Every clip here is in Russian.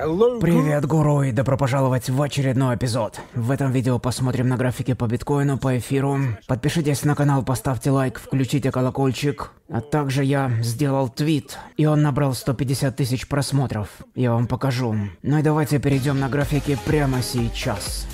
Привет, гуру, и добро пожаловать в очередной эпизод. В этом видео посмотрим на графики по биткоину, по эфиру. Подпишитесь на канал, поставьте лайк, включите колокольчик. А также я сделал твит, и он набрал 150 тысяч просмотров. Я вам покажу. Ну и давайте перейдем на графики прямо сейчас.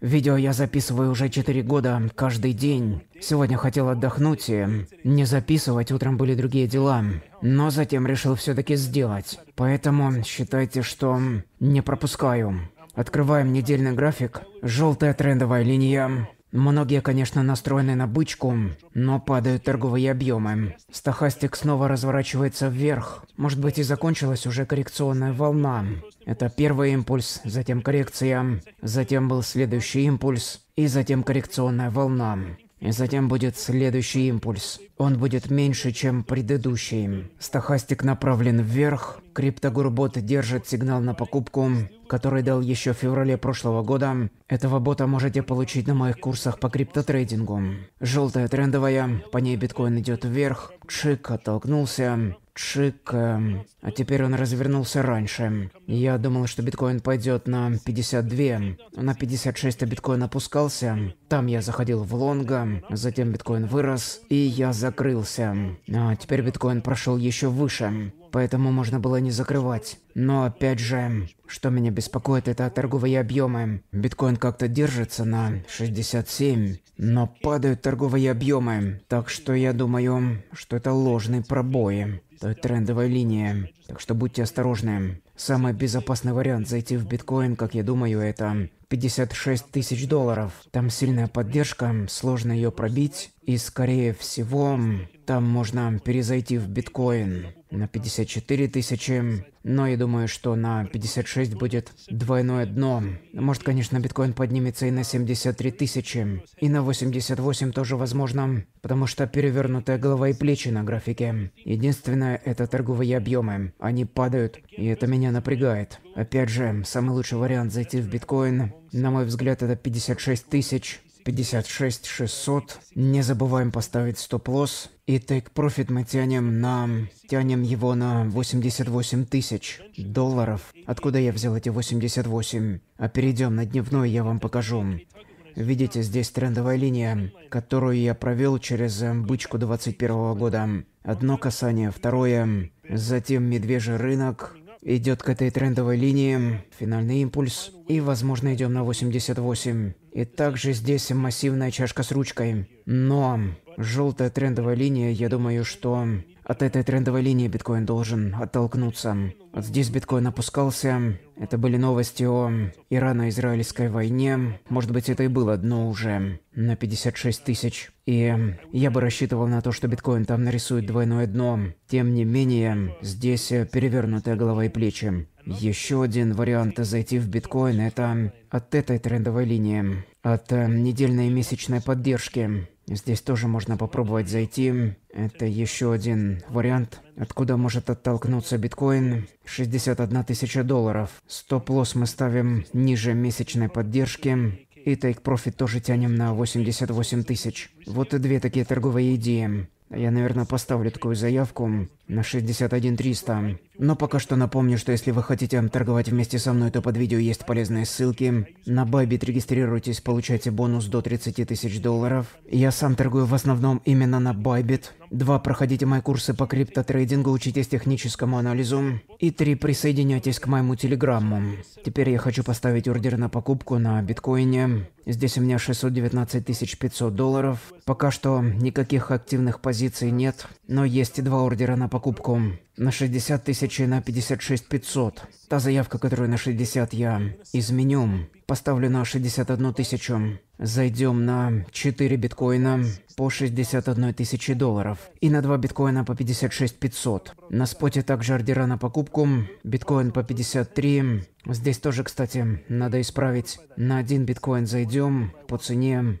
Видео я записываю уже 4 года, каждый день. Сегодня хотел отдохнуть и не записывать, утром были другие дела. Но затем решил все-таки сделать. Поэтому считайте, что не пропускаю. Открываем недельный график. Желтая трендовая линия. Многие, конечно, настроены на бычку, но падают торговые объемы. Стохастик снова разворачивается вверх. Может быть и закончилась уже коррекционная волна. Это первый импульс, затем коррекция, затем был следующий импульс и затем коррекционная волна. И затем будет следующий импульс. Он будет меньше, чем предыдущий. Стохастик направлен вверх. Криптогурбот держит сигнал на покупку, который дал еще в феврале прошлого года. Этого бота можете получить на моих курсах по криптотрейдингу. Желтая трендовая, по ней биткоин идет вверх. Чик оттолкнулся. Чик. Эм, а теперь он развернулся раньше. Я думал, что биткоин пойдет на 52. На 56 а биткоин опускался. Там я заходил в лонга. Затем биткоин вырос. И я закрылся. А теперь биткоин прошел еще выше поэтому можно было не закрывать. Но опять же, что меня беспокоит, это торговые объемы. Биткоин как-то держится на 67, но падают торговые объемы. Так что я думаю, что это ложный пробой той трендовой линии. Так что будьте осторожны. Самый безопасный вариант зайти в биткоин, как я думаю, это 56 тысяч долларов. Там сильная поддержка, сложно ее пробить. И скорее всего, там можно перезайти в биткоин на 54 тысячи. Но я думаю, что на 56 будет двойное дно. Может, конечно, биткоин поднимется и на 73 тысячи. И на 88 тоже возможно, потому что перевернутая голова и плечи на графике. Единственное, это торговые объемы. Они падают, и это меня напрягает. Опять же, самый лучший вариант зайти в биткоин, на мой взгляд, это 56 тысяч. 56 600. Не забываем поставить стоп-лосс. И тейк профит мы тянем на... Тянем его на 88 тысяч долларов. Откуда я взял эти 88? А перейдем на дневной, я вам покажу. Видите, здесь трендовая линия, которую я провел через эм, бычку 21 года. Одно касание, второе, затем медвежий рынок, идет к этой трендовой линии, финальный импульс, и, возможно, идем на 88. И также здесь массивная чашка с ручкой. Но Желтая трендовая линия, я думаю, что от этой трендовой линии биткоин должен оттолкнуться. Вот здесь биткоин опускался. Это были новости о Ирано-Израильской войне. Может быть, это и было дно уже на 56 тысяч. И я бы рассчитывал на то, что биткоин там нарисует двойное дно. Тем не менее, здесь перевернутая голова и плечи. Еще один вариант зайти в биткоин – это от этой трендовой линии. От недельной и месячной поддержки. Здесь тоже можно попробовать зайти. Это еще один вариант. Откуда может оттолкнуться биткоин? 61 тысяча долларов. Стоп-лосс мы ставим ниже месячной поддержки. И тейк-профит тоже тянем на 88 тысяч. Вот и две такие торговые идеи. Я, наверное, поставлю такую заявку на 61300. Но пока что напомню, что если вы хотите торговать вместе со мной, то под видео есть полезные ссылки. На Bybit регистрируйтесь, получайте бонус до 30 тысяч долларов. Я сам торгую в основном именно на Bybit. Два Проходите мои курсы по криптотрейдингу, учитесь техническому анализу. И три Присоединяйтесь к моему телеграмму. Теперь я хочу поставить ордер на покупку на биткоине. Здесь у меня 619 500 долларов. Пока что никаких активных позиций нет, но есть и два ордера на покупку покупку на 60 тысяч и на 56 500. Та заявка, которую на 60 я изменю, поставлю на 61 тысячу. Зайдем на 4 биткоина по 61 тысячи долларов и на 2 биткоина по 56 500. На споте также ордера на покупку, биткоин по 53. Здесь тоже, кстати, надо исправить. На 1 биткоин зайдем по цене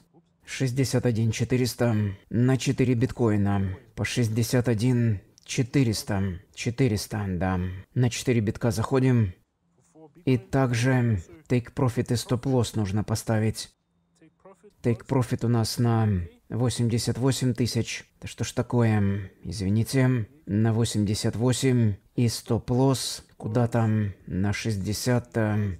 61 400 на 4 биткоина. По 61 400. 400, да. На 4 битка заходим. И также take profit и stop loss нужно поставить. Take profit у нас на 88 тысяч. Да что ж такое? Извините. На 88 и stop loss куда там на 60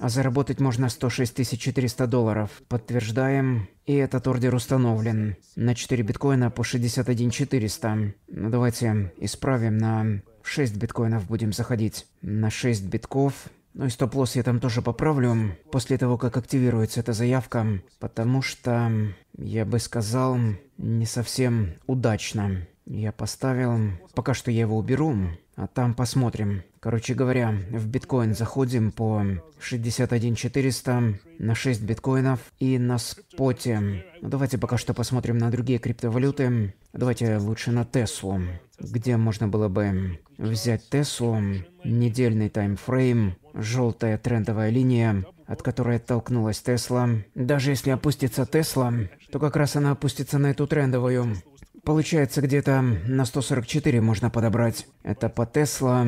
А заработать можно 106 400 долларов. Подтверждаем. И этот ордер установлен. На 4 биткоина по 61 400. Ну, давайте исправим на 6 биткоинов будем заходить. На 6 битков. Ну и стоп-лосс я там тоже поправлю, после того, как активируется эта заявка, потому что, я бы сказал, не совсем удачно. Я поставил... Пока что я его уберу, а там посмотрим. Короче говоря, в биткоин заходим по 61400 на 6 биткоинов и на споте. Ну, давайте пока что посмотрим на другие криптовалюты. Давайте лучше на Теслу, где можно было бы взять Теслу, недельный таймфрейм, желтая трендовая линия, от которой оттолкнулась Тесла. Даже если опустится Тесла, то как раз она опустится на эту трендовую. Получается, где-то на 144 можно подобрать. Это по Тесла,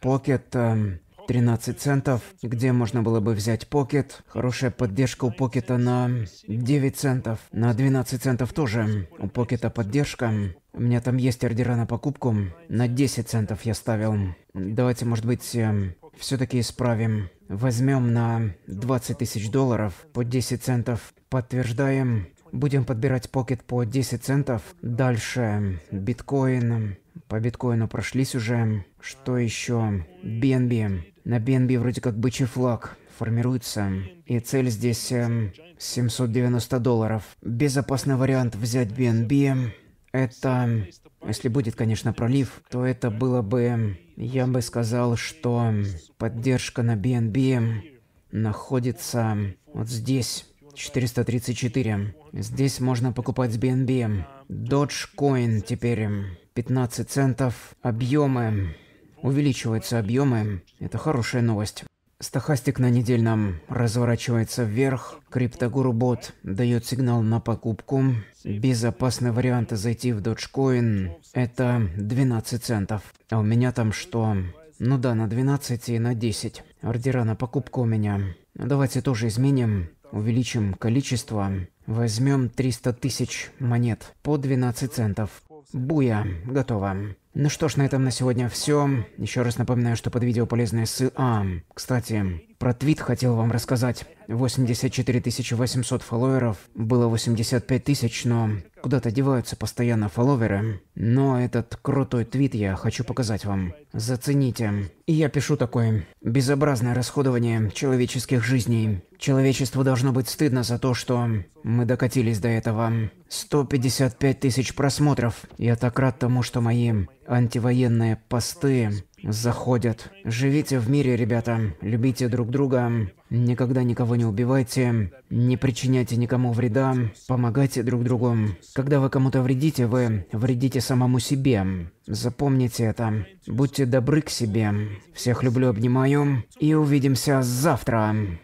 Покет, эм, 13 центов, где можно было бы взять покет. Хорошая поддержка у покета на 9 центов. На 12 центов тоже. У покета поддержка. У меня там есть ордера на покупку. На 10 центов я ставил. Давайте, может быть, эм, все-таки исправим. Возьмем на 20 тысяч долларов по 10 центов. Подтверждаем. Будем подбирать покет по 10 центов. Дальше биткоин. По биткоину прошлись уже. Что еще? BNB. На BNB вроде как бычий флаг формируется. И цель здесь 790 эм, долларов. Безопасный вариант взять BNB. Это... Если будет, конечно, пролив, то это было бы... Я бы сказал, что поддержка на BNB находится вот здесь. 434. Здесь можно покупать с BNB. Dogecoin теперь 15 центов. Объемы. Увеличиваются объемы. Это хорошая новость. Стохастик на недельном разворачивается вверх. Криптогуру бот дает сигнал на покупку. Безопасный вариант зайти в Dogecoin – это 12 центов. А у меня там что? Ну да, на 12 и на 10. Ордера на покупку у меня. Давайте тоже изменим. Увеличим количество. Возьмем 300 тысяч монет по 12 центов. Буя, готово. Ну что ж, на этом на сегодня все. Еще раз напоминаю, что под видео полезная ссылка... А, кстати, про твит хотел вам рассказать. 84 800 фолловеров, было 85 тысяч, но Куда-то деваются постоянно фолловеры. Но этот крутой твит я хочу показать вам. Зацените. И я пишу такое. Безобразное расходование человеческих жизней. Человечеству должно быть стыдно за то, что мы докатились до этого. 155 тысяч просмотров. Я так рад тому, что мои антивоенные посты заходят. Живите в мире, ребята. Любите друг друга. Никогда никого не убивайте. Не причиняйте никому вреда. Помогайте друг другу. Когда вы кому-то вредите, вы вредите самому себе. Запомните это. Будьте добры к себе. Всех люблю, обнимаю. И увидимся завтра.